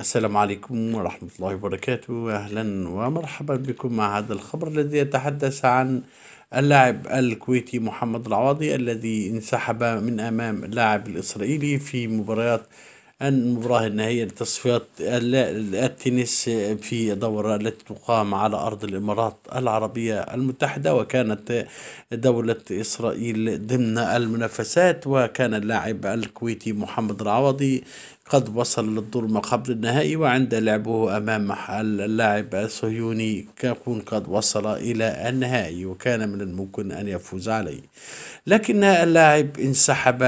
السلام عليكم ورحمة الله وبركاته أهلا ومرحبا بكم مع هذا الخبر الذي يتحدث عن اللاعب الكويتي محمد العواضي الذي انسحب من أمام اللاعب الإسرائيلي في مباريات المباراة النهائية لتصفيات التنس في دورة التي تقام على أرض الإمارات العربية المتحدة وكانت دولة إسرائيل ضمن المنافسات وكان اللاعب الكويتي محمد العوضي قد وصل للدور ما قبل النهائي وعند لعبه أمام اللاعب الصهيوني يكون قد وصل إلى النهائي وكان من الممكن أن يفوز عليه لكن اللاعب انسحب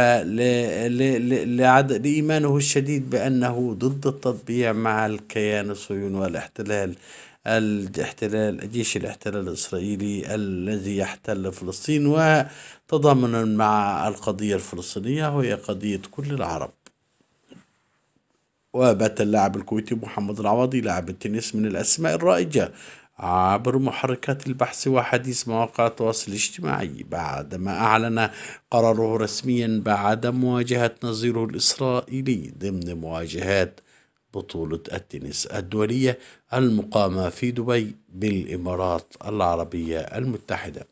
لإيمانه الشديد الشديد بأنه ضد التطبيع مع الكيان الصهيوني والاحتلال الاحتلال جيش الاحتلال الإسرائيلي الذي يحتل فلسطين وتضامنا مع القضية الفلسطينية وهي قضية كل العرب وبات اللاعب الكويتي محمد العواضي لاعب التنس من الأسماء الرائجة عبر محركات البحث وحديث مواقع التواصل الاجتماعي بعدما أعلن قراره رسميا بعد مواجهة نظيره الإسرائيلي ضمن مواجهات بطولة التنس الدولية المقامة في دبي بالإمارات العربية المتحدة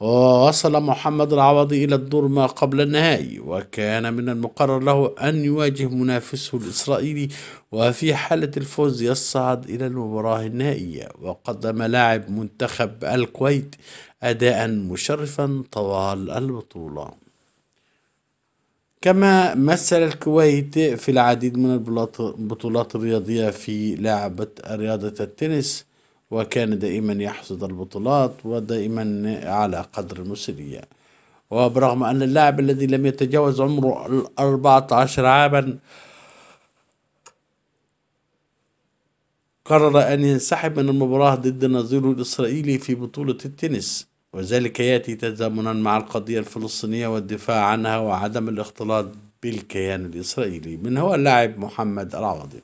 ووصل محمد العوضي إلى الدور ما قبل النهائي وكان من المقرر له أن يواجه منافسه الإسرائيلي وفي حالة الفوز يصعد إلى المباراة النهائية وقدم لاعب منتخب الكويت أداء مشرفا طوال البطولة كما مثل الكويت في العديد من البطولات الرياضية في لعبة رياضة التنس وكان دائما يحصد البطولات ودائما على قدر المسؤولية وبرغم أن اللاعب الذي لم يتجاوز عمره الأربعة عشر عاما قرر أن ينسحب من المباراة ضد نظيره الإسرائيلي في بطولة التنس وذلك يأتي تزامنا مع القضية الفلسطينية والدفاع عنها وعدم الاختلاط بالكيان الإسرائيلي من هو اللاعب محمد العوضي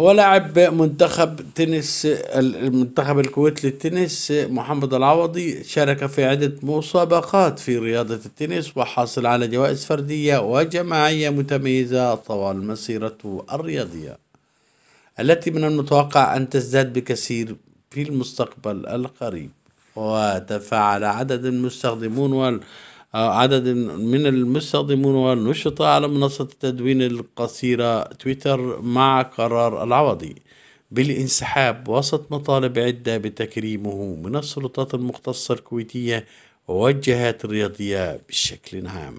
هو لاعب منتخب تنس المنتخب الكويت للتنس محمد العوضي شارك في عدة مسابقات في رياضة التنس وحاصل على جوائز فردية وجماعية متميزة طوال مسيرته الرياضية التي من المتوقع أن تزداد بكثير في المستقبل القريب وتفاعل عدد المستخدمون وال آه، عدد من المستخدمون والنشطاء على منصة التدوين القصيرة تويتر مع قرار العوضي بالانسحاب وسط مطالب عدة بتكريمه من السلطات المختصة الكويتية والجهات الرياضية بشكل عام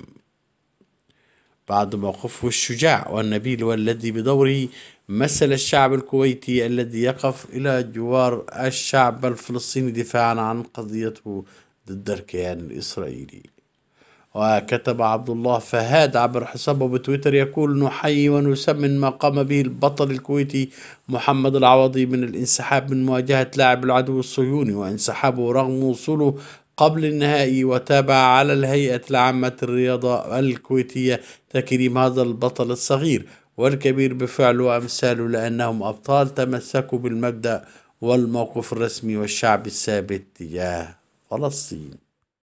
بعد موقفه الشجاع والنبيل والذي بدوره مثل الشعب الكويتي الذي يقف إلى جوار الشعب الفلسطيني دفاعا عن قضيته ضد الكيان الإسرائيلي وكتب عبد الله فهاد عبر حسابه بتويتر يقول نحيي ونسمن ما قام به البطل الكويتي محمد العوضي من الانسحاب من مواجهة لاعب العدو الصهيوني وانسحابه رغم وصوله قبل النهائي وتابع على الهيئة العامة الرياضة الكويتية تكريم هذا البطل الصغير والكبير بفعله وأمثاله لأنهم أبطال تمسكوا بالمبدأ والموقف الرسمي والشعب الثابت تجاه فلسطين